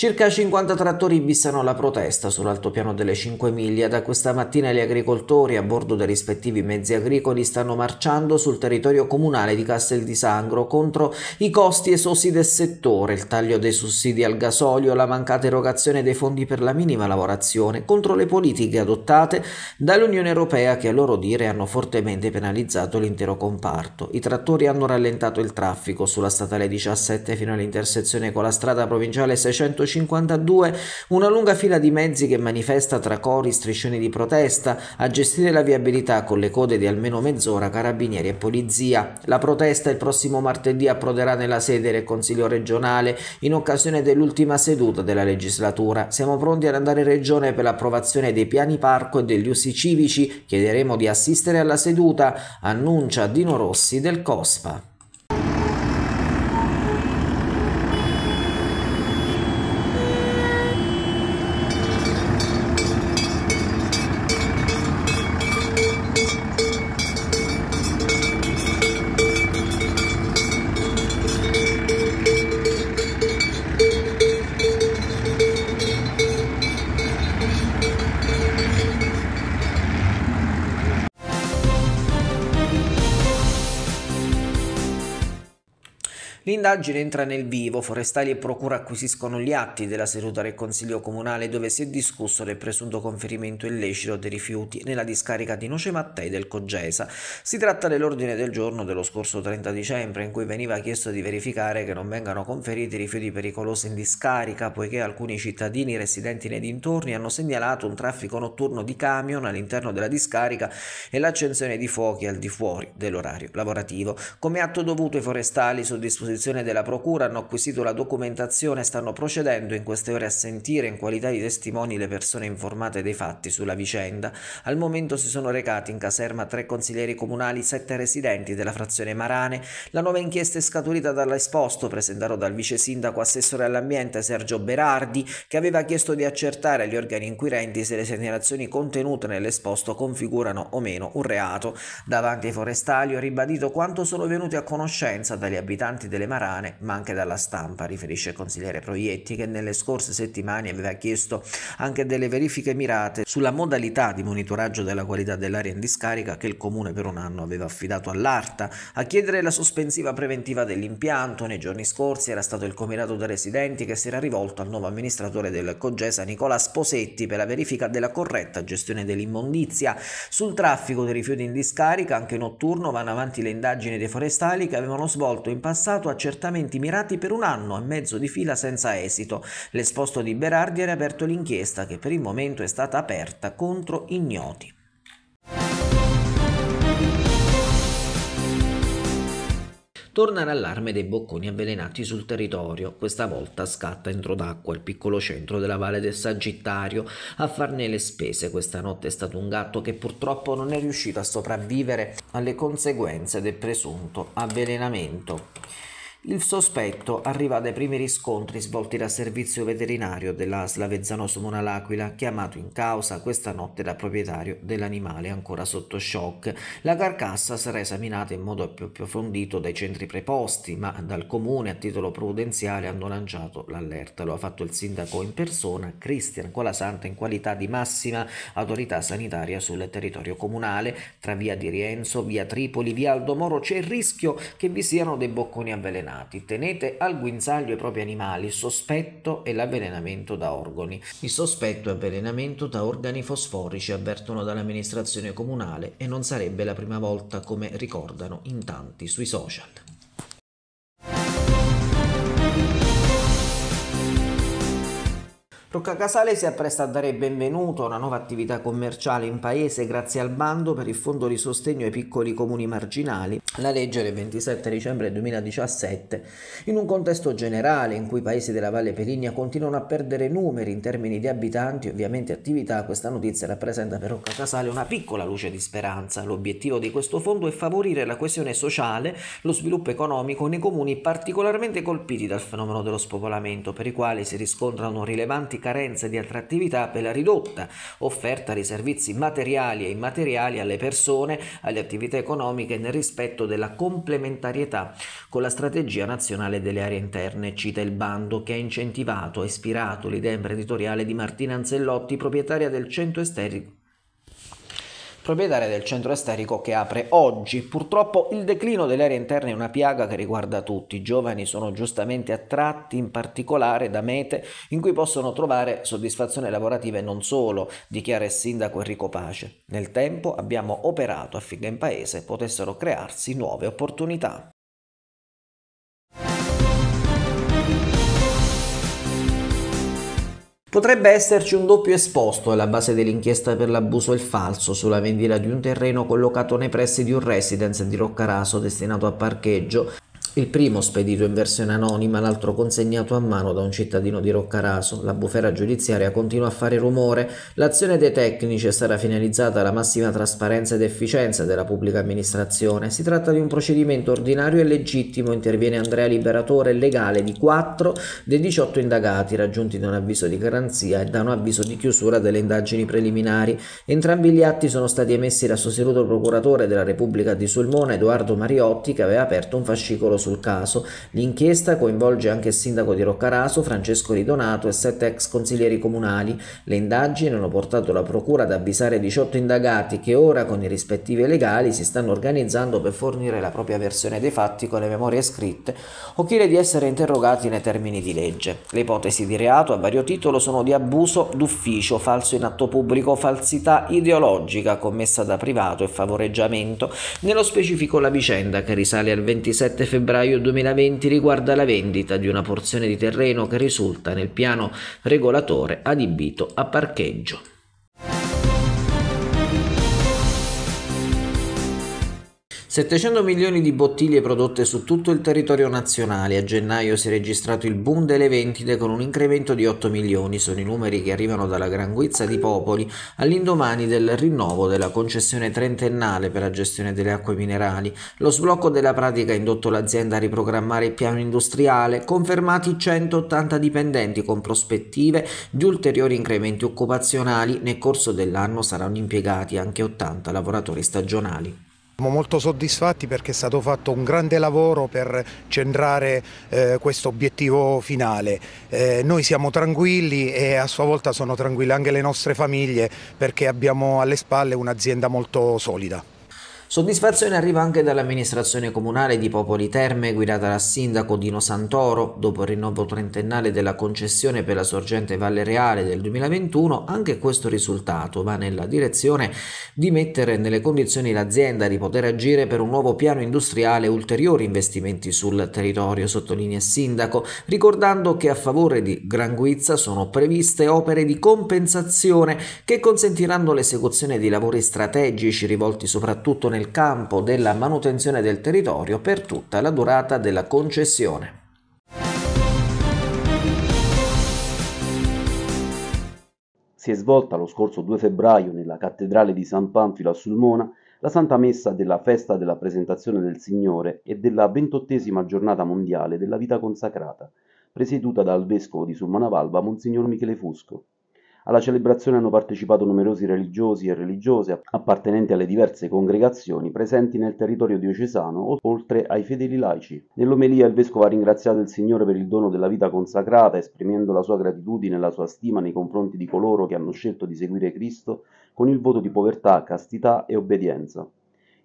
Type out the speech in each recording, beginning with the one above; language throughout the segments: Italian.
Circa 50 trattori bissano la protesta sull'altopiano delle 5 miglia. Da questa mattina gli agricoltori a bordo dei rispettivi mezzi agricoli stanno marciando sul territorio comunale di Castel di Sangro contro i costi esosi del settore, il taglio dei sussidi al gasolio, la mancata erogazione dei fondi per la minima lavorazione, contro le politiche adottate dall'Unione Europea che a loro dire hanno fortemente penalizzato l'intero comparto. I trattori hanno rallentato il traffico sulla statale 17 fino all'intersezione con la strada provinciale 600 1952 una lunga fila di mezzi che manifesta tra cori, striscioni di protesta, a gestire la viabilità con le code di almeno mezz'ora carabinieri e polizia. La protesta il prossimo martedì approderà nella sede del Consiglio regionale in occasione dell'ultima seduta della legislatura. Siamo pronti ad andare in regione per l'approvazione dei piani parco e degli usi civici. Chiederemo di assistere alla seduta, annuncia Dino Rossi del COSPA. L'indagine entra nel vivo, forestali e procura acquisiscono gli atti della seduta del Consiglio Comunale dove si è discusso del presunto conferimento illecito dei rifiuti nella discarica di Noce Mattei del Cogesa. Si tratta dell'ordine del giorno dello scorso 30 dicembre in cui veniva chiesto di verificare che non vengano conferiti rifiuti pericolosi in discarica poiché alcuni cittadini residenti nei dintorni hanno segnalato un traffico notturno di camion all'interno della discarica e l'accensione di fuochi al di fuori dell'orario lavorativo. Come atto dovuto i forestali su disposizione disposizione della Procura, hanno acquisito la documentazione e stanno procedendo in queste ore a sentire in qualità di testimoni le persone informate dei fatti sulla vicenda. Al momento si sono recati in caserma tre consiglieri comunali, sette residenti della frazione Marane. La nuova inchiesta è scaturita dall'esposto presentato dal vice sindaco assessore all'ambiente Sergio Berardi, che aveva chiesto di accertare agli organi inquirenti se le segnalazioni contenute nell'esposto configurano o meno un reato. Davanti ai forestali ho ribadito quanto sono venuti a conoscenza dagli abitanti delle Marane rane, ma anche dalla stampa, riferisce il consigliere Proietti, che nelle scorse settimane aveva chiesto anche delle verifiche mirate sulla modalità di monitoraggio della qualità dell'aria in discarica che il comune per un anno aveva affidato all'ARTA. A chiedere la sospensiva preventiva dell'impianto nei giorni scorsi era stato il comitato dei residenti che si era rivolto al nuovo amministratore del Cogesa Nicola Sposetti per la verifica della corretta gestione dell'immondizia. Sul traffico dei rifiuti in discarica, anche notturno, vanno avanti le indagini dei forestali che avevano svolto in passato a accertamenti mirati per un anno e mezzo di fila senza esito. L'esposto di Berardi ha riaperto l'inchiesta che per il momento è stata aperta contro ignoti. Torna l'allarme dei bocconi avvelenati sul territorio. Questa volta scatta entro d'acqua il piccolo centro della Valle del Sagittario. A farne le spese questa notte è stato un gatto che purtroppo non è riuscito a sopravvivere alle conseguenze del presunto avvelenamento. Il sospetto arriva dai primi riscontri svolti dal servizio veterinario della Slavezzano Somona L'Aquila, chiamato in causa questa notte dal proprietario dell'animale ancora sotto shock. La carcassa sarà esaminata in modo più approfondito dai centri preposti, ma dal comune a titolo prudenziale hanno lanciato l'allerta. Lo ha fatto il sindaco in persona, Cristian Colasanta, in qualità di massima autorità sanitaria sul territorio comunale. Tra via di Rienzo, via Tripoli, via Aldomoro c'è il rischio che vi siano dei bocconi avvelenati avvelenati. Tenete al guinzaglio i propri animali il sospetto e l'avvelenamento da organi. Il sospetto è avvelenamento da organi fosforici avvertono dall'amministrazione comunale e non sarebbe la prima volta come ricordano in tanti sui social. Rocca Casale si appresta a dare il benvenuto a una nuova attività commerciale in paese grazie al bando per il fondo di sostegno ai piccoli comuni marginali, la legge del 27 dicembre 2017, in un contesto generale in cui i paesi della Valle Peligna continuano a perdere numeri in termini di abitanti e ovviamente attività, questa notizia rappresenta per Rocca Casale una piccola luce di speranza. L'obiettivo di questo fondo è favorire la coesione sociale, lo sviluppo economico nei comuni particolarmente colpiti dal fenomeno dello spopolamento, per i quali si riscontrano rilevanti importanti carenze di attrattività per la ridotta offerta di servizi materiali e immateriali alle persone, alle attività economiche nel rispetto della complementarietà con la strategia nazionale delle aree interne, cita il bando che ha incentivato e ispirato l'idea imprenditoriale di Martina Anzellotti, proprietaria del centro estetico proprietaria del centro esterico che apre oggi. Purtroppo il declino delle aree interne è una piaga che riguarda tutti. I giovani sono giustamente attratti in particolare da mete in cui possono trovare soddisfazione lavorativa e non solo, dichiara il sindaco Enrico Pace. Nel tempo abbiamo operato affinché in paese potessero crearsi nuove opportunità. Potrebbe esserci un doppio esposto alla base dell'inchiesta per l'abuso e il falso sulla vendita di un terreno collocato nei pressi di un residence di Roccaraso destinato a parcheggio il primo spedito in versione anonima, l'altro consegnato a mano da un cittadino di Roccaraso. La bufera giudiziaria continua a fare rumore. L'azione dei tecnici è stata finalizzata alla massima trasparenza ed efficienza della pubblica amministrazione. Si tratta di un procedimento ordinario e legittimo, interviene Andrea Liberatore, legale di 4 dei 18 indagati raggiunti da un avviso di garanzia e da un avviso di chiusura delle indagini preliminari. Entrambi gli atti sono stati emessi dal sostituto procuratore della Repubblica di Sulmona, Edoardo Mariotti, che aveva aperto un fascicolo su sul caso. L'inchiesta coinvolge anche il sindaco di Roccaraso, Francesco Ridonato e sette ex consiglieri comunali. Le indagini hanno portato la procura ad avvisare 18 indagati che ora con i rispettivi legali si stanno organizzando per fornire la propria versione dei fatti con le memorie scritte o chiede di essere interrogati nei termini di legge. Le ipotesi di reato a vario titolo sono di abuso d'ufficio, falso in atto pubblico, falsità ideologica commessa da privato e favoreggiamento. Nello specifico la vicenda che risale al 27 febbraio febbraio 2020 riguarda la vendita di una porzione di terreno che risulta nel piano regolatore adibito a parcheggio. 700 milioni di bottiglie prodotte su tutto il territorio nazionale. A gennaio si è registrato il boom delle vendite con un incremento di 8 milioni. Sono i numeri che arrivano dalla Gran Guizza di Popoli all'indomani del rinnovo della concessione trentennale per la gestione delle acque minerali. Lo sblocco della pratica ha indotto l'azienda a riprogrammare il piano industriale, confermati 180 dipendenti con prospettive di ulteriori incrementi occupazionali. Nel corso dell'anno saranno impiegati anche 80 lavoratori stagionali. Siamo molto soddisfatti perché è stato fatto un grande lavoro per centrare eh, questo obiettivo finale. Eh, noi siamo tranquilli e a sua volta sono tranquille anche le nostre famiglie perché abbiamo alle spalle un'azienda molto solida. Soddisfazione arriva anche dall'amministrazione comunale di Popoli Terme guidata dal sindaco Dino Santoro, dopo il rinnovo trentennale della concessione per la sorgente Valle Reale del 2021, anche questo risultato va nella direzione di mettere nelle condizioni l'azienda di poter agire per un nuovo piano industriale e ulteriori investimenti sul territorio, sottolinea il sindaco, ricordando che a favore di Gran Guizza sono previste opere di compensazione che consentiranno l'esecuzione di lavori strategici rivolti soprattutto nel nel campo della manutenzione del territorio per tutta la durata della concessione. Si è svolta lo scorso 2 febbraio nella cattedrale di San Panfilo a Sulmona la Santa Messa della festa della presentazione del Signore e della ventottesima giornata mondiale della vita consacrata, presieduta dal vescovo di Sulmona Valva, Monsignor Michele Fusco. Alla celebrazione hanno partecipato numerosi religiosi e religiose appartenenti alle diverse congregazioni presenti nel territorio diocesano, oltre ai fedeli laici. Nell'omelia il vescovo ha ringraziato il Signore per il dono della vita consacrata, esprimendo la sua gratitudine e la sua stima nei confronti di coloro che hanno scelto di seguire Cristo con il voto di povertà, castità e obbedienza.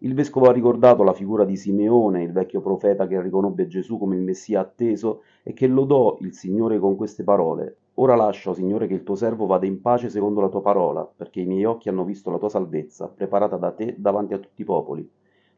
Il vescovo ha ricordato la figura di Simeone, il vecchio profeta che riconobbe Gesù come il Messia atteso e che lodò il Signore con queste parole. Ora lascio, Signore, che il tuo servo vada in pace secondo la tua parola, perché i miei occhi hanno visto la tua salvezza, preparata da te davanti a tutti i popoli,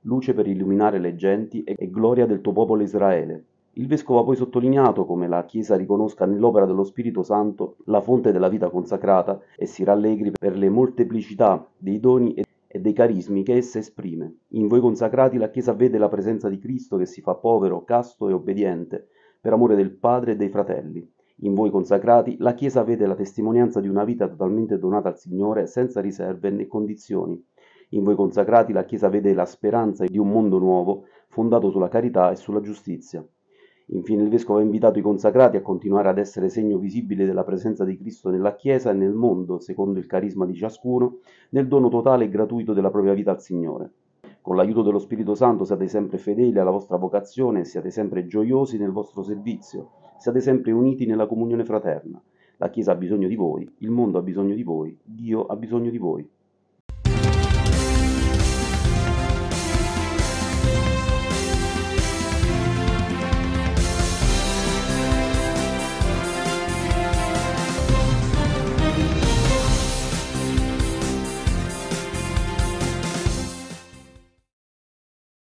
luce per illuminare le genti e gloria del tuo popolo Israele. Il vescovo ha poi sottolineato come la Chiesa riconosca nell'opera dello Spirito Santo la fonte della vita consacrata e si rallegri per le molteplicità dei doni e e dei carismi che essa esprime. In voi consacrati la Chiesa vede la presenza di Cristo che si fa povero, casto e obbediente, per amore del Padre e dei fratelli. In voi consacrati la Chiesa vede la testimonianza di una vita totalmente donata al Signore senza riserve né condizioni. In voi consacrati la Chiesa vede la speranza di un mondo nuovo fondato sulla carità e sulla giustizia. Infine il Vescovo ha invitato i consacrati a continuare ad essere segno visibile della presenza di Cristo nella Chiesa e nel mondo, secondo il carisma di ciascuno, nel dono totale e gratuito della propria vita al Signore. Con l'aiuto dello Spirito Santo siate sempre fedeli alla vostra vocazione, siate sempre gioiosi nel vostro servizio, siate sempre uniti nella comunione fraterna. La Chiesa ha bisogno di voi, il mondo ha bisogno di voi, Dio ha bisogno di voi.